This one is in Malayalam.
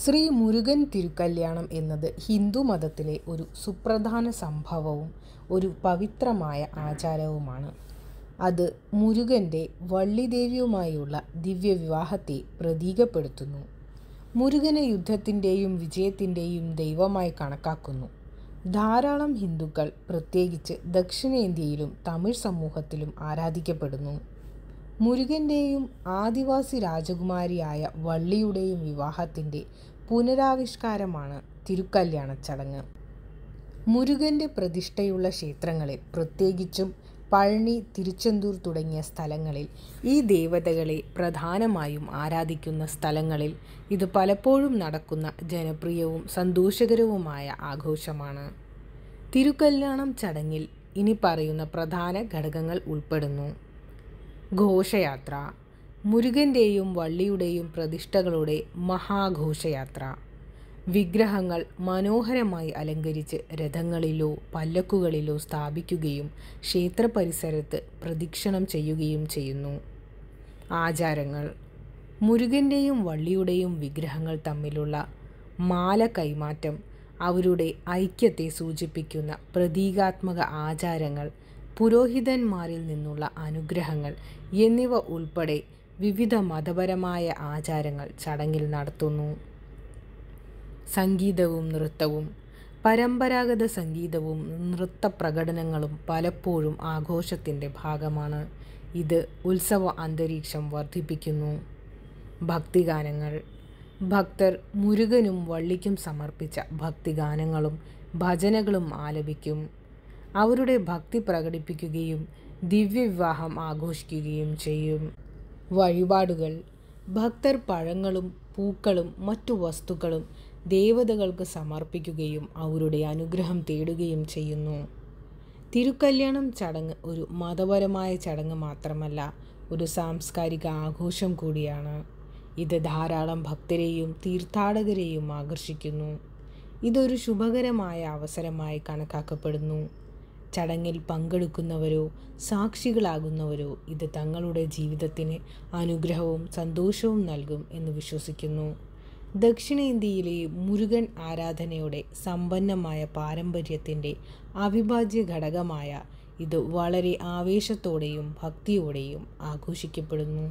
ശ്രീ മുരുകൻ തിരുക്കല്യാണം എന്നത് ഹിന്ദു മതത്തിലെ ഒരു സുപ്രധാന സംഭവവും ഒരു പവിത്രമായ ആചാരവുമാണ് അത് മുരുകൻ്റെ വള്ളിദേവിയുമായുള്ള ദിവ്യവിവാഹത്തെ പ്രതീകപ്പെടുത്തുന്നു മുരുകനെ യുദ്ധത്തിൻ്റെയും വിജയത്തിൻ്റെയും ദൈവമായി കണക്കാക്കുന്നു ധാരാളം ഹിന്ദുക്കൾ പ്രത്യേകിച്ച് ദക്ഷിണേന്ത്യയിലും തമിഴ് സമൂഹത്തിലും ആരാധിക്കപ്പെടുന്നു മുരുകൻ്റെയും ആദിവാസി രാജകുമാരിയായ വള്ളിയുടെയും വിവാഹത്തിൻ്റെ പുനരാവിഷ്കാരമാണ് തിരുക്കല്യാണ ചടങ്ങ് മുരുകൻ്റെ പ്രതിഷ്ഠയുള്ള ക്ഷേത്രങ്ങളിൽ പ്രത്യേകിച്ചും പഴനി തിരുച്ചെന്തൂർ തുടങ്ങിയ സ്ഥലങ്ങളിൽ ഈ ദേവതകളെ പ്രധാനമായും ആരാധിക്കുന്ന സ്ഥലങ്ങളിൽ ഇത് പലപ്പോഴും നടക്കുന്ന ജനപ്രിയവും സന്തോഷകരവുമായ ആഘോഷമാണ് തിരുക്കല്യാണം ചടങ്ങിൽ ഇനി പറയുന്ന പ്രധാന ഘടകങ്ങൾ ഉൾപ്പെടുന്നു ഘോഷയാത്ര മുരുകൻ്റെയും വള്ളിയുടെയും പ്രതിഷ്ഠകളുടെ മഹാഘോഷയാത്ര വിഗ്രഹങ്ങൾ മനോഹരമായി അലങ്കരിച്ച് രഥങ്ങളിലോ പല്ലക്കുകളിലോ സ്ഥാപിക്കുകയും ക്ഷേത്ര പരിസരത്ത് പ്രദക്ഷിണം ചെയ്യുകയും ചെയ്യുന്നു ആചാരങ്ങൾ മുരുകൻ്റെയും വള്ളിയുടെയും വിഗ്രഹങ്ങൾ തമ്മിലുള്ള മാല കൈമാറ്റം അവരുടെ ഐക്യത്തെ സൂചിപ്പിക്കുന്ന പ്രതീകാത്മക ആചാരങ്ങൾ പുരോഹിതന്മാരിൽ നിന്നുള്ള അനുഗ്രഹങ്ങൾ എന്നിവ ഉൾപ്പെടെ വിവിധ മതപരമായ ആചാരങ്ങൾ ചടങ്ങിൽ നടത്തുന്നു സംഗീതവും നൃത്തവും പരമ്പരാഗത സംഗീതവും നൃത്ത പ്രകടനങ്ങളും പലപ്പോഴും ആഘോഷത്തിൻ്റെ ഭാഗമാണ് ഇത് ഉത്സവ അന്തരീക്ഷം വർദ്ധിപ്പിക്കുന്നു ഭക്തിഗാനങ്ങൾ ഭക്തർ മുരുകനും വള്ളിക്കും സമർപ്പിച്ച ഭക്തിഗാനങ്ങളും ഭജനകളും ആലപിക്കും അവരുടെ ഭക്തി പ്രകടിപ്പിക്കുകയും ദിവ്യവിവാഹം ആഘോഷിക്കുകയും ചെയ്യും വഴിപാടുകൾ ഭക്തർ പഴങ്ങളും പൂക്കളും മറ്റു വസ്തുക്കളും ദേവതകൾക്ക് സമർപ്പിക്കുകയും അവരുടെ അനുഗ്രഹം തേടുകയും ചെയ്യുന്നു തിരുക്കല്യാണം ചടങ്ങ് ഒരു മതപരമായ ചടങ്ങ് മാത്രമല്ല ഒരു സാംസ്കാരിക ആഘോഷം കൂടിയാണ് ഇത് ധാരാളം ഭക്തരെയും തീർത്ഥാടകരെയും ആകർഷിക്കുന്നു ഇതൊരു ശുഭകരമായ അവസരമായി കണക്കാക്കപ്പെടുന്നു ചടങ്ങിൽ പങ്കെടുക്കുന്നവരോ സാക്ഷികളാകുന്നവരോ ഇത് തങ്ങളുടെ ജീവിതത്തിന് അനുഗ്രഹവും സന്തോഷവും നൽകും എന്ന് വിശ്വസിക്കുന്നു ദക്ഷിണേന്ത്യയിലെ മുരുകൻ ആരാധനയുടെ സമ്പന്നമായ പാരമ്പര്യത്തിൻ്റെ അവിഭാജ്യ ഘടകമായ ഇത് വളരെ ആവേശത്തോടെയും ഭക്തിയോടെയും ആഘോഷിക്കപ്പെടുന്നു